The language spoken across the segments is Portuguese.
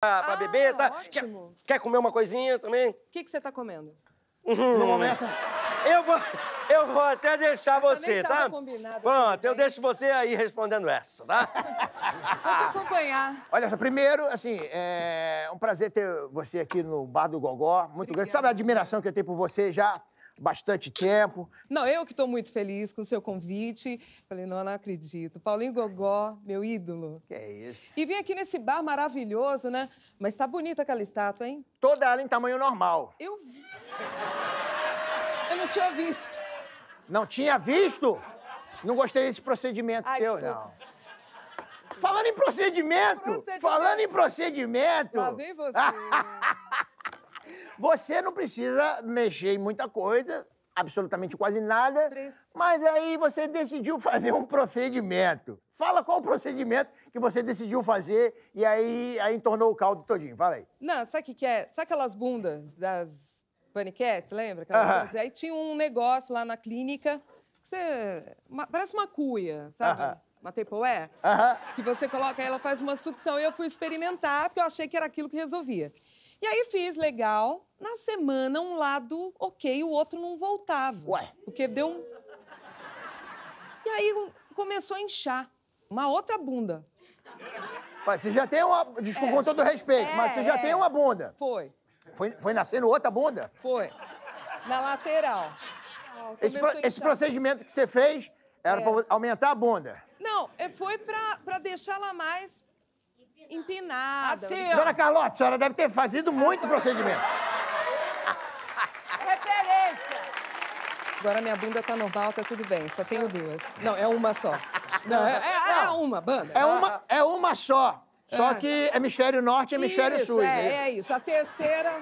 pra ah, beber, tá? Quer, quer, comer uma coisinha também? O que, que você tá comendo? Uhum. No momento. Eu vou, eu vou até deixar essa você, tá? Pronto, eu né? deixo você aí respondendo essa, tá? Vou te acompanhar. Olha, primeiro, assim, é um prazer ter você aqui no Bar do Gogó. Muito Obrigada. grande. Sabe a admiração que eu tenho por você já? bastante tempo. Não, eu que estou muito feliz com o seu convite. Falei, não, não acredito. Paulinho Gogó, meu ídolo. Que é isso. E vim aqui nesse bar maravilhoso, né? Mas tá bonita aquela estátua, hein? Toda ela em tamanho normal. Eu vi. Eu não tinha visto. Não tinha visto? Não gostei desse procedimento Ai, seu, desculpa. não. Falando em procedimento, procedimento, falando em procedimento. Lá vem você. Você não precisa mexer em muita coisa, absolutamente quase nada, Preciso. mas aí você decidiu fazer um procedimento. Fala qual o procedimento que você decidiu fazer e aí, aí tornou o caldo todinho. Fala aí. Não, sabe o que, é? Sabe aquelas bundas das paniquete, lembra? Aquelas uh -huh. Aí tinha um negócio lá na clínica que você... Uma, parece uma cuia, sabe? Uh -huh. Uma tapoé, uh que você coloca, e ela faz uma sucção. E eu fui experimentar, porque eu achei que era aquilo que resolvia. E aí fiz legal. Na semana, um lado ok, o outro não voltava. Ué? Porque deu um. E aí começou a inchar. Uma outra bunda. Mas você já tem uma. Desculpa, é, com todo respeito, é, mas você já é. tem uma bunda. Foi. Foi, foi nascendo outra bunda? Foi. Na lateral. esse, pro, esse procedimento que você fez era é. pra aumentar a bunda? Não, é, foi pra, pra deixar ela mais Empinada. Assim, ó. Dona Carlota, a senhora deve ter fazido muito procedimento. Referência. Agora minha bunda tá normal, tá tudo bem. Só tenho duas. Não, é uma só. Não, é, é, é, é uma, banda. É ah. uma, é uma só. Só ah. que é hemisfério norte e hemisfério sul. É, é isso. A terceira.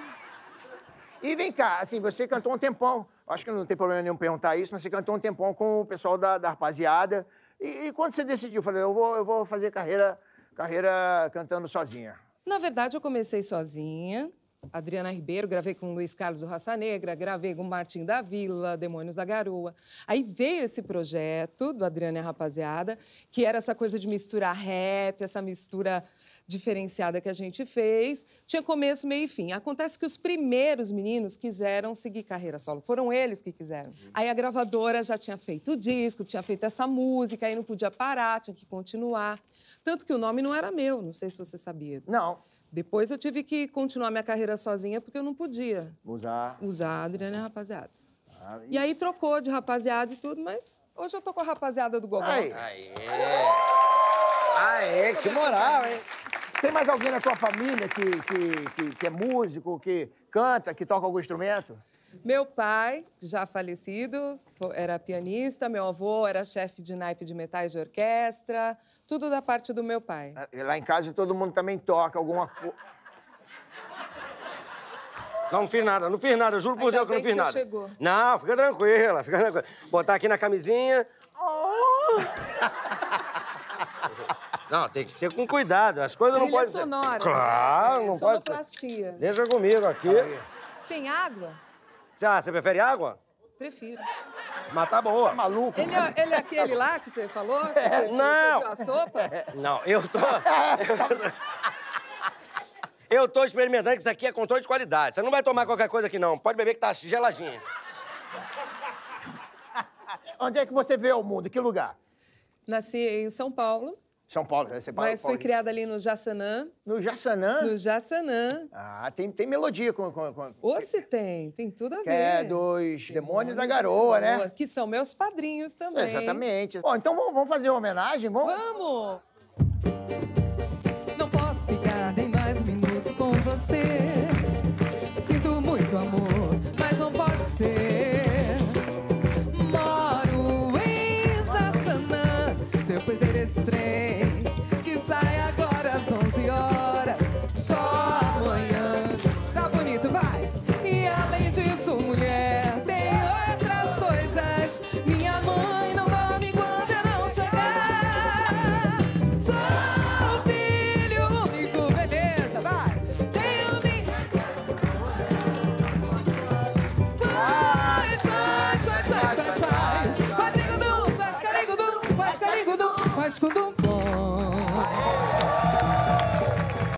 E vem cá, assim, você cantou um tempão. Acho que não tem problema nenhum perguntar isso, mas você cantou um tempão com o pessoal da, da rapaziada. E, e, quando você decidiu, eu falei, eu vou, eu vou fazer carreira carreira cantando sozinha? Na verdade, eu comecei sozinha. Adriana Ribeiro, gravei com Luiz Carlos do Raça Negra, gravei com Martim da Vila, Demônios da Garoa. Aí veio esse projeto do Adriana e a Rapaziada, que era essa coisa de misturar rap, essa mistura diferenciada que a gente fez, tinha começo, meio e fim. Acontece que os primeiros meninos quiseram seguir carreira solo, foram eles que quiseram. Uhum. Aí a gravadora já tinha feito o disco, tinha feito essa música, aí não podia parar, tinha que continuar. Tanto que o nome não era meu, não sei se você sabia. Não. Depois eu tive que continuar minha carreira sozinha porque eu não podia usar, usar Adriana né, Rapaziada. Ah, e... aí trocou de rapaziada e tudo, mas hoje eu tô com a rapaziada do Gogó. Aê, Aê que moral, hein? Tem mais alguém na tua família que, que, que, que é músico, que canta, que toca algum instrumento? Meu pai, já falecido, era pianista, meu avô era chefe de naipe de metais de orquestra, tudo da parte do meu pai. Ah, lá em casa todo mundo também toca alguma coisa. Não, fiz nada, não fiz nada, juro por Deus que não fiz nada. Chegou. Não, fica tranquila, fica tranquila. Botar aqui na camisinha. Oh! Não, tem que ser com cuidado. As coisas Trilha não podem sonora, ser... Claro, não pode ser... Deixa comigo aqui. Aí. Tem água? Ah, você prefere água? Prefiro. Mas tá boa. Tá maluco. Ele, é, ele é aquele lá que você falou? É, que você não. a sopa? Não, eu tô... eu tô experimentando que isso aqui é controle de qualidade. Você não vai tomar qualquer coisa aqui, não. Pode beber que tá geladinha. Onde é que você vê o mundo? Que lugar? Nasci em São Paulo. São Paulo, é, você Mas foi criada ali no Jaçanã. No Jaçanã? No Jaçanã. Ah, tem, tem melodia com. com, com... Ou se tem, tem tudo a é ver. É, dos Demônios, Demônios da Garoa, né? Que são meus padrinhos também. É, exatamente. Bom, então vamos fazer uma homenagem? Vamos? Vamos! Não posso ficar nem mais um minuto com você. Sinto muito amor, mas não pode ser. Moro em Jaçanã, se eu perder esse trem.